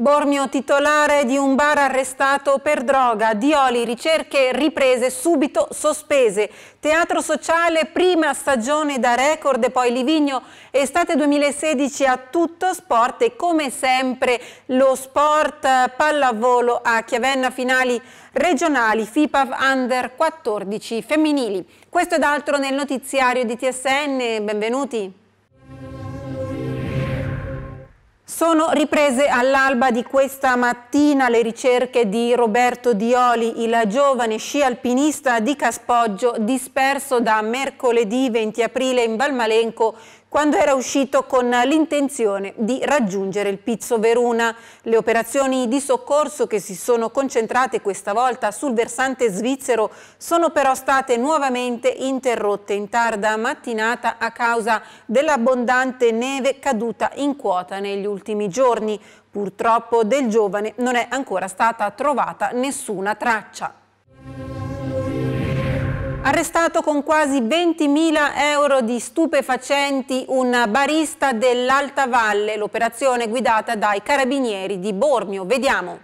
Bormio titolare di un bar arrestato per droga, Dioli ricerche riprese subito sospese, teatro sociale prima stagione da record e poi Livigno estate 2016 a tutto sport e come sempre lo sport pallavolo a Chiavenna finali regionali FIPAV Under 14 femminili. Questo ed altro nel notiziario di TSN, benvenuti. Sono riprese all'alba di questa mattina le ricerche di Roberto Dioli, il giovane sci alpinista di Caspoggio disperso da mercoledì 20 aprile in Valmalenco quando era uscito con l'intenzione di raggiungere il Pizzo Veruna. Le operazioni di soccorso che si sono concentrate questa volta sul versante svizzero sono però state nuovamente interrotte in tarda mattinata a causa dell'abbondante neve caduta in quota negli ultimi giorni. Purtroppo del giovane non è ancora stata trovata nessuna traccia. Arrestato con quasi 20.000 euro di stupefacenti un barista dell'Alta Valle, l'operazione guidata dai carabinieri di Bormio. Vediamo.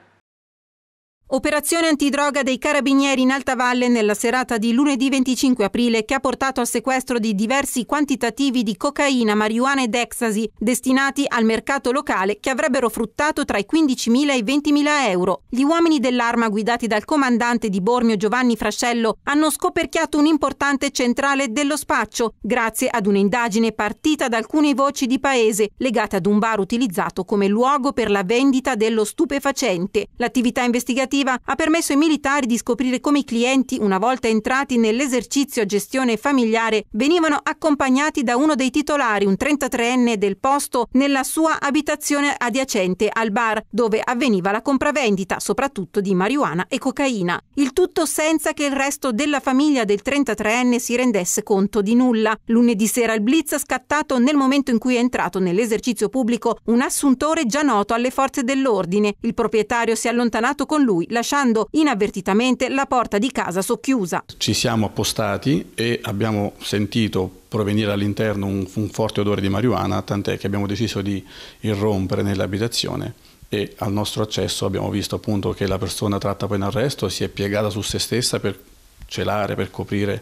Operazione antidroga dei carabinieri in Alta Valle nella serata di lunedì 25 aprile che ha portato al sequestro di diversi quantitativi di cocaina, marijuana ed ecstasy destinati al mercato locale che avrebbero fruttato tra i 15.000 e i 20.000 euro. Gli uomini dell'arma guidati dal comandante di Bormio Giovanni Frascello hanno scoperchiato un'importante centrale dello spaccio grazie ad un'indagine partita da alcune voci di paese legate ad un bar utilizzato come luogo per la vendita dello stupefacente. L'attività investigativa iniziativa ha permesso ai militari di scoprire come i clienti, una volta entrati nell'esercizio gestione familiare, venivano accompagnati da uno dei titolari, un 33enne del posto, nella sua abitazione adiacente al bar, dove avveniva la compravendita, soprattutto di marijuana e cocaina. Il tutto senza che il resto della famiglia del 33enne si rendesse conto di nulla. Lunedì sera il blitz ha scattato nel momento in cui è entrato nell'esercizio pubblico un assuntore già noto alle forze dell'ordine. Il proprietario si è allontanato con lui lui, lasciando inavvertitamente la porta di casa socchiusa. Ci siamo appostati e abbiamo sentito provenire all'interno un, un forte odore di marijuana, tant'è che abbiamo deciso di irrompere nell'abitazione e al nostro accesso abbiamo visto appunto che la persona tratta poi in arresto si è piegata su se stessa per celare, per coprire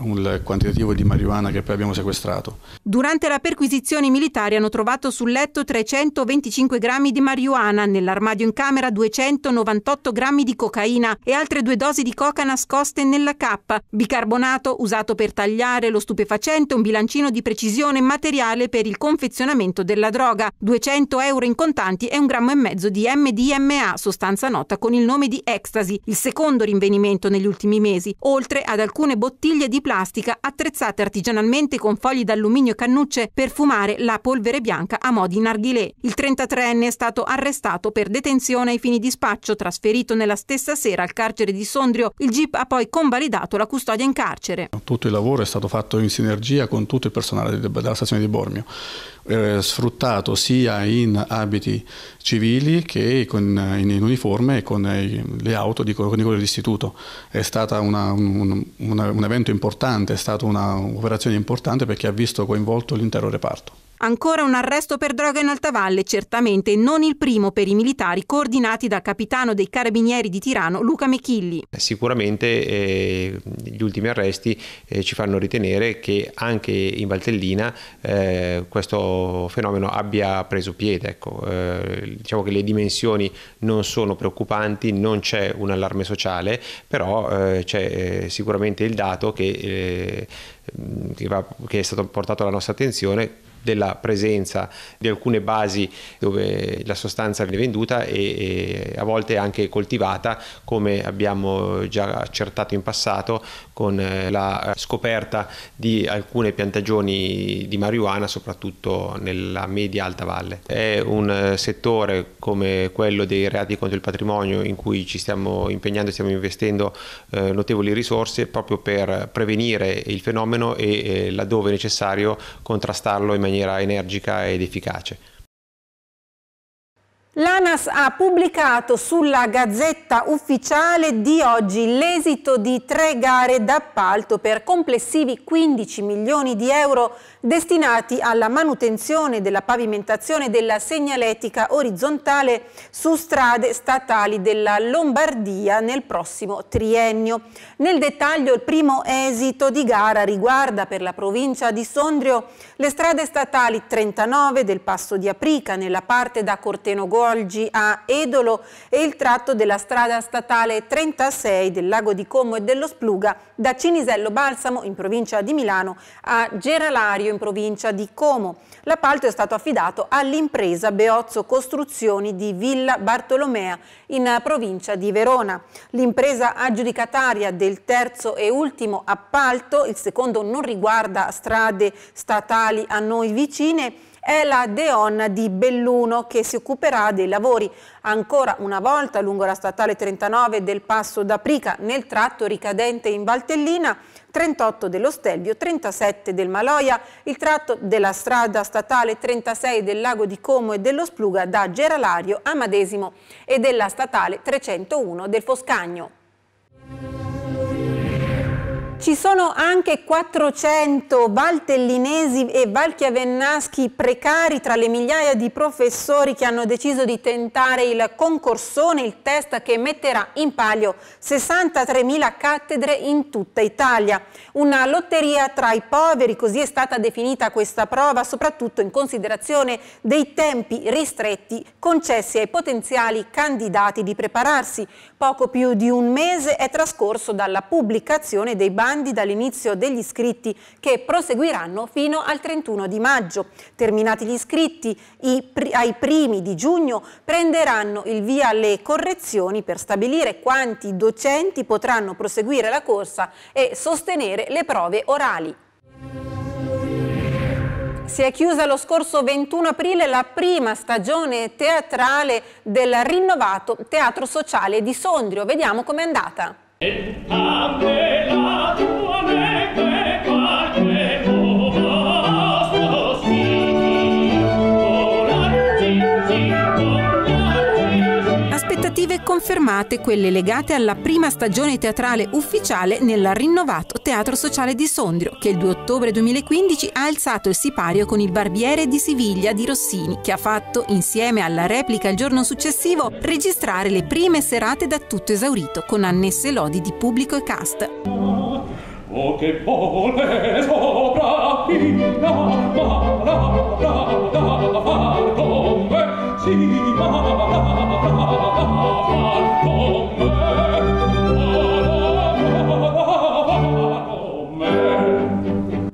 un quantitativo di marijuana che poi abbiamo sequestrato. Durante la perquisizione i militari hanno trovato sul letto 325 grammi di marijuana, nell'armadio in camera 298 grammi di cocaina e altre due dosi di coca nascoste nella cappa, bicarbonato usato per tagliare lo stupefacente, un bilancino di precisione materiale per il confezionamento della droga, 200 euro in contanti e un grammo e mezzo di MDMA, sostanza nota con il nome di ecstasy, il secondo rinvenimento negli ultimi mesi, oltre ad alcune bottiglie di plastica attrezzate artigianalmente con fogli d'alluminio e cannucce per fumare la polvere bianca a mo' di narghilè. Il 33enne è stato arrestato per detenzione ai fini di spaccio, trasferito nella stessa sera al carcere di Sondrio. Il GIP ha poi convalidato la custodia in carcere. Tutto il lavoro è stato fatto in sinergia con tutto il personale della stazione di Bormio eh, sfruttato sia in abiti civili che con, in, in, uniforme e con eh, le auto di, con i È stato un, un, un evento importante, è stata un'operazione importante perché ha visto coinvolto l'intero reparto. Ancora un arresto per droga in Altavalle, certamente non il primo per i militari coordinati dal capitano dei carabinieri di Tirano Luca Mechilli. Eh, sicuramente eh, gli ultimi arresti eh, ci fanno ritenere che anche in Valtellina eh, questo fenomeno abbia preso piede. Ecco. Eh, diciamo che le dimensioni non sono preoccupanti, non c'è un allarme sociale, però eh, c'è sicuramente il dato che, che, che è stato portato alla nostra attenzione della presenza di alcune basi dove la sostanza viene venduta e, e a volte anche coltivata come abbiamo già accertato in passato con eh, la eh, scoperta di alcune piantagioni di marijuana soprattutto nella media alta valle. È un eh, settore come quello dei reati contro il patrimonio in cui ci stiamo impegnando e stiamo investendo notevoli risorse proprio per prevenire il fenomeno e laddove necessario contrastarlo in maniera energica ed efficace. L'ANAS ha pubblicato sulla Gazzetta Ufficiale di oggi l'esito di tre gare d'appalto per complessivi 15 milioni di euro destinati alla manutenzione della pavimentazione della segnaletica orizzontale su strade statali della Lombardia nel prossimo triennio. Nel dettaglio il primo esito di gara riguarda per la provincia di Sondrio le strade statali 39 del Passo di Aprica nella parte da Corteno Gordo svolgi a Edolo e il tratto della strada statale 36 del lago di Como e dello Spluga da Cinisello Balsamo in provincia di Milano a Geralario in provincia di Como. L'appalto è stato affidato all'impresa Beozzo Costruzioni di Villa Bartolomea in provincia di Verona. L'impresa aggiudicataria del terzo e ultimo appalto, il secondo non riguarda strade statali a noi vicine, è la Deonna di Belluno che si occuperà dei lavori ancora una volta lungo la statale 39 del Passo d'Aprica nel tratto ricadente in Valtellina 38 dello Stelvio, 37 del Maloia, il tratto della strada statale 36 del Lago di Como e dello Spluga da Geralario a Madesimo e della statale 301 del Foscagno. Ci sono anche 400 valtellinesi e valchiavennaschi precari tra le migliaia di professori che hanno deciso di tentare il concorsone, il test che metterà in palio 63.000 cattedre in tutta Italia. Una lotteria tra i poveri, così è stata definita questa prova, soprattutto in considerazione dei tempi ristretti concessi ai potenziali candidati di prepararsi. Poco più di un mese è trascorso dalla pubblicazione dei bandi bandi dall'inizio degli iscritti che proseguiranno fino al 31 di maggio. Terminati gli iscritti, pr ai primi di giugno prenderanno il via le correzioni per stabilire quanti docenti potranno proseguire la corsa e sostenere le prove orali. Si è chiusa lo scorso 21 aprile la prima stagione teatrale del rinnovato Teatro Sociale di Sondrio. Vediamo com'è andata. El esclusive confermate quelle legate alla prima stagione teatrale ufficiale nel rinnovato Teatro Sociale di Sondrio, che il 2 ottobre 2015 ha alzato il sipario con il Barbiere di Siviglia di Rossini, che ha fatto, insieme alla replica il giorno successivo, registrare le prime serate da tutto esaurito, con annesse lodi di pubblico e cast. Oh, che vuole sopra, la, la, la, la, la, Fatima, Fatima.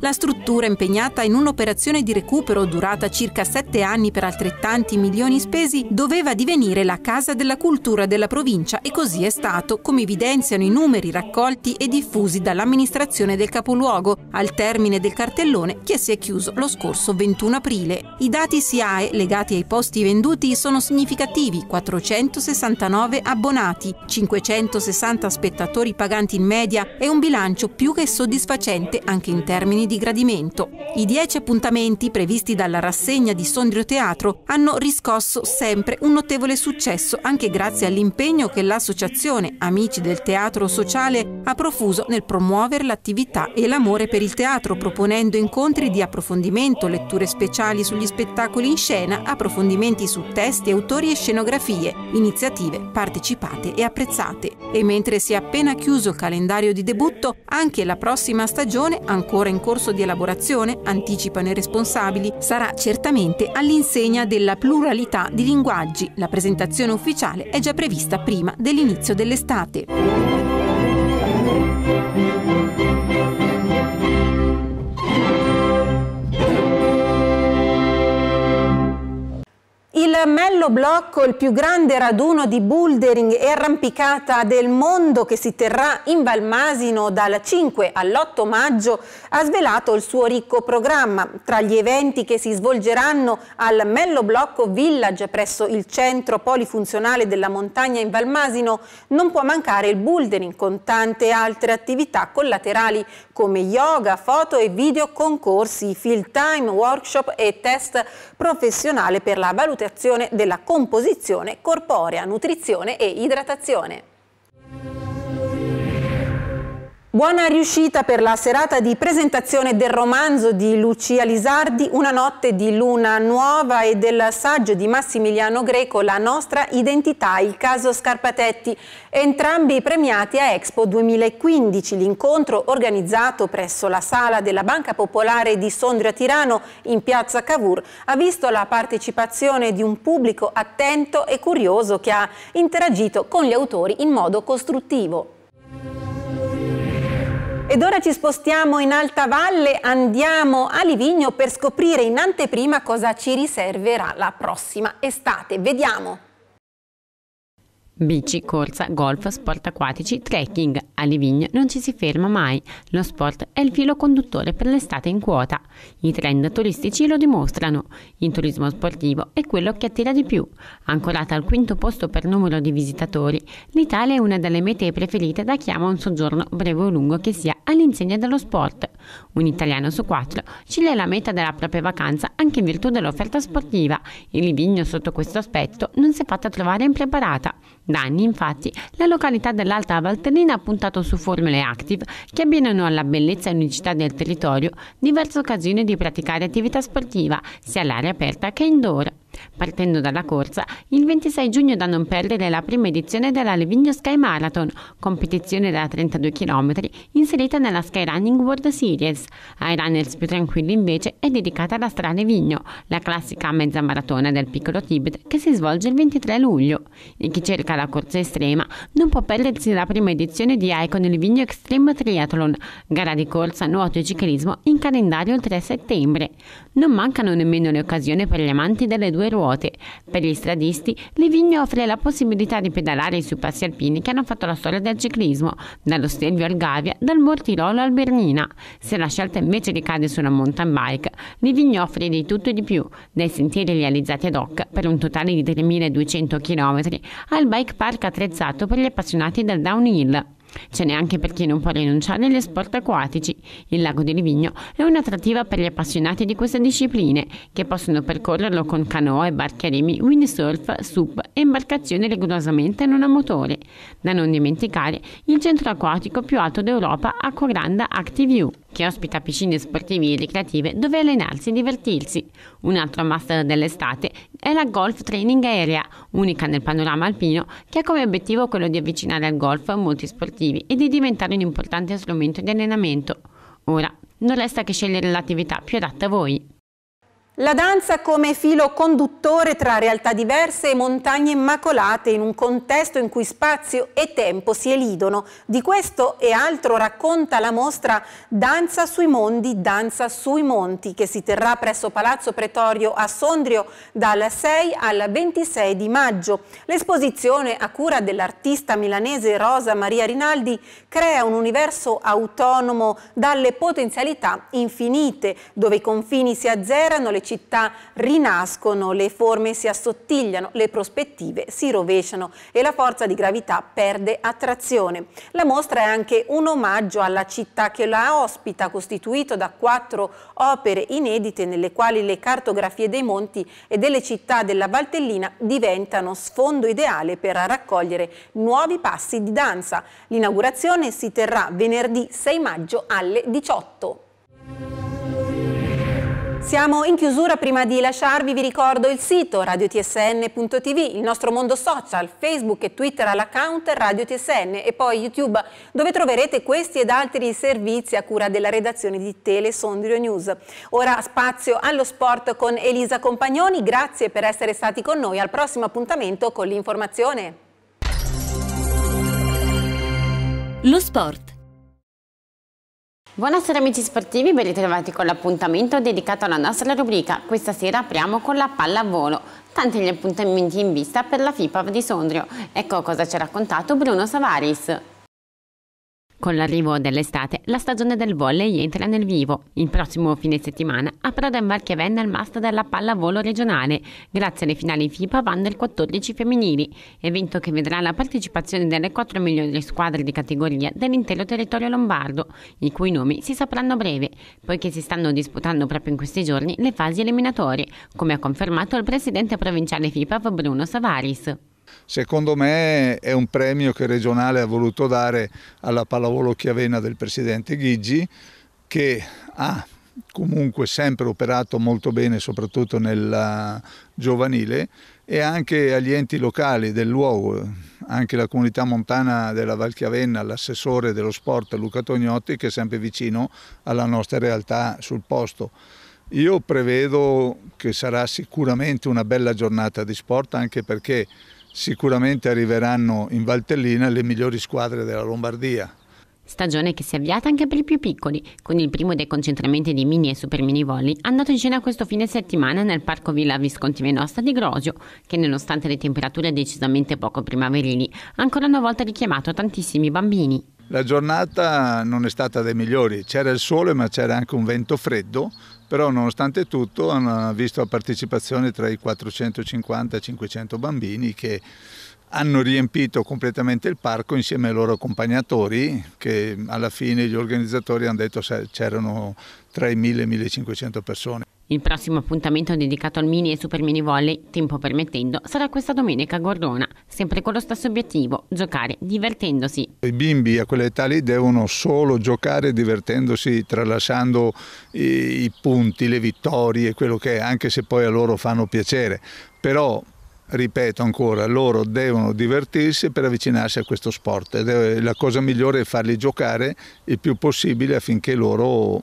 La struttura impegnata in un'operazione di recupero durata circa sette anni per altrettanti milioni spesi doveva divenire la casa della cultura della provincia e così è stato, come evidenziano i numeri raccolti e diffusi dall'amministrazione del capoluogo al termine del cartellone che si è chiuso lo scorso 21 aprile. I dati SIAE legati ai posti venduti sono significativi, 469 abbonati, 560 spettatori paganti in media e un bilancio più che soddisfacente anche in termini di di gradimento. I dieci appuntamenti previsti dalla rassegna di Sondrio Teatro hanno riscosso sempre un notevole successo anche grazie all'impegno che l'associazione Amici del Teatro Sociale ha profuso nel promuovere l'attività e l'amore per il teatro proponendo incontri di approfondimento, letture speciali sugli spettacoli in scena, approfondimenti su testi, autori e scenografie, iniziative partecipate e apprezzate. E mentre si è appena chiuso il calendario di debutto, anche la prossima stagione, ancora in corso corso di elaborazione, anticipano i responsabili, sarà certamente all'insegna della pluralità di linguaggi. La presentazione ufficiale è già prevista prima dell'inizio dell'estate. Mello Blocco, il più grande raduno di bouldering e arrampicata del mondo che si terrà in Valmasino dal 5 all'8 maggio, ha svelato il suo ricco programma. Tra gli eventi che si svolgeranno al Mello Blocco Village presso il centro polifunzionale della montagna in Valmasino non può mancare il bouldering con tante altre attività collaterali come yoga, foto e video concorsi, field time, workshop e test professionale per la valutazione dell'azione della composizione corporea, nutrizione e idratazione. Buona riuscita per la serata di presentazione del romanzo di Lucia Lisardi, Una notte di luna nuova e del saggio di Massimiliano Greco, La nostra identità, il caso Scarpatetti, entrambi premiati a Expo 2015. L'incontro organizzato presso la sala della Banca Popolare di Sondrio a Tirano, in piazza Cavour, ha visto la partecipazione di un pubblico attento e curioso che ha interagito con gli autori in modo costruttivo. Ed ora ci spostiamo in Alta Valle, andiamo a Livigno per scoprire in anteprima cosa ci riserverà la prossima estate. Vediamo! Bici, corsa, golf, sport acquatici, trekking. A Livigno non ci si ferma mai. Lo sport è il filo conduttore per l'estate in quota. I trend turistici lo dimostrano. Il turismo sportivo è quello che attira di più. Ancorata al quinto posto per numero di visitatori, l'Italia è una delle mete preferite da chi ama un soggiorno breve o lungo che sia all'insegna dello sport. Un italiano su quattro sceglie la meta della propria vacanza anche in virtù dell'offerta sportiva Il Livigno sotto questo aspetto non si è fatta trovare impreparata. Da anni, infatti, la località dell'Alta Valtellina ha puntato su formule active che abbinano alla bellezza e unicità del territorio diverse occasioni di praticare attività sportiva, sia all'aria aperta che indoor. Partendo dalla corsa, il 26 giugno da non perdere la prima edizione della Livigno Sky Marathon, competizione da 32 km inserita nella Skyrunning World Series. Ai runners più tranquilli invece è dedicata la Strada Vigno, la classica mezza maratona del piccolo Tibet che si svolge il 23 luglio. E chi cerca la corsa estrema non può perdersi la prima edizione di Icon Livigno Extreme Triathlon, gara di corsa, nuoto e ciclismo in calendario il 3 settembre. Non mancano nemmeno le occasioni per gli amanti delle due due ruote. Per gli stradisti, Livigno offre la possibilità di pedalare sui passi alpini che hanno fatto la storia del ciclismo, dallo Stelvio al Gavia, dal Mortirolo al Bernina. Se la scelta invece ricade sulla mountain bike, Livigno offre di tutto e di più, dai sentieri realizzati ad hoc per un totale di 3.200 km al bike park attrezzato per gli appassionati del downhill. Ce n'è anche per chi non può rinunciare agli sport acquatici. Il lago di Livigno è un'attrattiva per gli appassionati di queste discipline, che possono percorrerlo con canoe, barche a remi, windsurf, sup e imbarcazioni rigorosamente non a motore. Da non dimenticare il centro acquatico più alto d'Europa, Acquaranda Active View che ospita piscine sportive e ricreative dove allenarsi e divertirsi. Un altro master dell'estate è la Golf Training Area, unica nel panorama alpino, che ha come obiettivo quello di avvicinare al golf molti sportivi e di diventare un importante strumento di allenamento. Ora, non resta che scegliere l'attività più adatta a voi. La danza come filo conduttore tra realtà diverse e montagne immacolate in un contesto in cui spazio e tempo si elidono. Di questo e altro racconta la mostra Danza sui mondi, danza sui monti che si terrà presso Palazzo Pretorio a Sondrio dal 6 al 26 di maggio. L'esposizione a cura dell'artista milanese Rosa Maria Rinaldi crea un universo autonomo dalle potenzialità infinite dove i confini si azzerano, le città rinascono, le forme si assottigliano, le prospettive si rovesciano e la forza di gravità perde attrazione. La mostra è anche un omaggio alla città che la ospita, costituito da quattro opere inedite nelle quali le cartografie dei monti e delle città della Valtellina diventano sfondo ideale per raccogliere nuovi passi di danza. L'inaugurazione si terrà venerdì 6 maggio alle 18. Siamo in chiusura, prima di lasciarvi vi ricordo il sito radiotsn.tv, il nostro mondo social, Facebook e Twitter all'account Radio TSN e poi YouTube dove troverete questi ed altri servizi a cura della redazione di Telesondrio News. Ora spazio allo sport con Elisa Compagnoni, grazie per essere stati con noi, al prossimo appuntamento con l'informazione. Lo sport Buonasera amici sportivi, ben ritrovati con l'appuntamento dedicato alla nostra rubrica. Questa sera apriamo con la palla a volo. Tanti gli appuntamenti in vista per la FIPAV di Sondrio. Ecco cosa ci ha raccontato Bruno Savaris. Con l'arrivo dell'estate, la stagione del volley entra nel vivo. Il prossimo fine settimana a Prada in Valchiavenna il master della pallavolo regionale, grazie alle finali FIPA Under 14 femminili, evento che vedrà la partecipazione delle 4 migliori squadre di categoria dell'intero territorio lombardo, i cui nomi si sapranno a breve, poiché si stanno disputando proprio in questi giorni le fasi eliminatorie, come ha confermato il presidente provinciale FIPAV Bruno Savaris. Secondo me è un premio che regionale ha voluto dare alla pallavolo chiavena del presidente Ghigi che ha comunque sempre operato molto bene soprattutto nella eh, giovanile e anche agli enti locali del luogo, anche la comunità montana della Valchiavenna, l'assessore dello sport Luca Tognotti che è sempre vicino alla nostra realtà sul posto. Io prevedo che sarà sicuramente una bella giornata di sport anche perché sicuramente arriveranno in Valtellina le migliori squadre della Lombardia. Stagione che si è avviata anche per i più piccoli, con il primo dei concentramenti di mini e super mini volley andato in scena questo fine settimana nel parco Villa Visconti Venosta di Grosio, che nonostante le temperature decisamente poco primaverili, ha ancora una volta richiamato tantissimi bambini. La giornata non è stata dei migliori, c'era il sole ma c'era anche un vento freddo, però nonostante tutto hanno visto la partecipazione tra i 450 e i 500 bambini che hanno riempito completamente il parco insieme ai loro accompagnatori che alla fine gli organizzatori hanno detto c'erano tra i 1000 e 1500 persone. Il prossimo appuntamento dedicato al mini e super mini volley, tempo permettendo, sarà questa domenica a Gordona, sempre con lo stesso obiettivo, giocare divertendosi. I bimbi a quell'età lì devono solo giocare divertendosi, tralasciando i, punti, le vittorie, quello che è, anche se poi a loro fanno piacere. Però ripeto ancora, loro devono divertirsi per avvicinarsi a questo sport. La cosa migliore è farli giocare il più possibile affinché loro,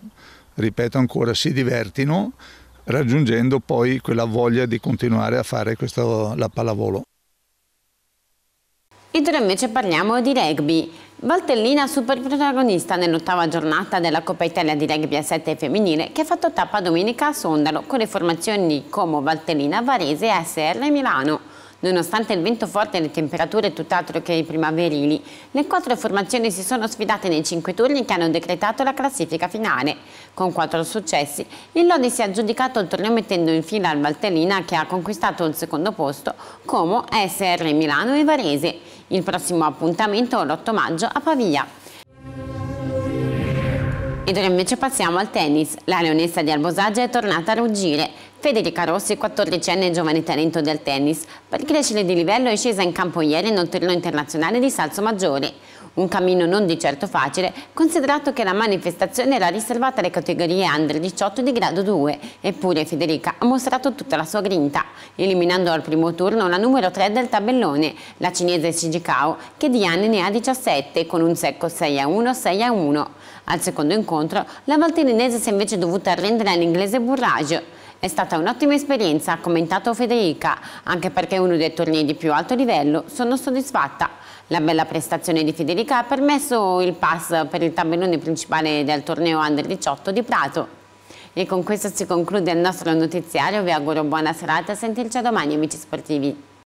ripeto ancora, si divertino raggiungendo poi quella voglia di continuare a fare questo, la pallavolo. Ed ora invece parliamo di rugby. Valtellina super protagonista nell'ottava giornata della Coppa Italia di rugby a 7 femminile che ha fatto tappa domenica a Sondalo con le formazioni Como, Valtellina, Varese e SR Milano. Nonostante il vento forte e le temperature tutt'altro che primaverili, le quattro formazioni si sono sfidate nei cinque turni che hanno decretato la classifica finale. Con quattro successi, il Lodi si è aggiudicato il torneo mettendo in fila al Valtellina che ha conquistato il secondo posto, Como, SR Milano e Varese. Il prossimo appuntamento l'8 maggio a Pavia. Ed ora invece passiamo al tennis. La leonessa di Albosage è tornata a ruggire. Federica Rossi, 14enne giovane talento del tennis, per crescere di livello è scesa in campo ieri nel torneo internazionale di Salso Maggiore. Un cammino non di certo facile, considerato che la manifestazione era riservata alle categorie under 18 di grado 2, eppure Federica ha mostrato tutta la sua grinta, eliminando al primo turno la numero 3 del tabellone, la cinese Shiji che di anni ne ha 17, con un secco 6-1-6-1. Al secondo incontro, la valtellinese si è invece dovuta arrendere all'inglese Burrage, è stata un'ottima esperienza, ha commentato Federica, anche perché è uno dei tornei di più alto livello, sono soddisfatta. La bella prestazione di Federica ha permesso il pass per il tabellone principale del torneo Under 18 di Prato. E con questo si conclude il nostro notiziario, vi auguro buona serata e sentirci domani amici sportivi.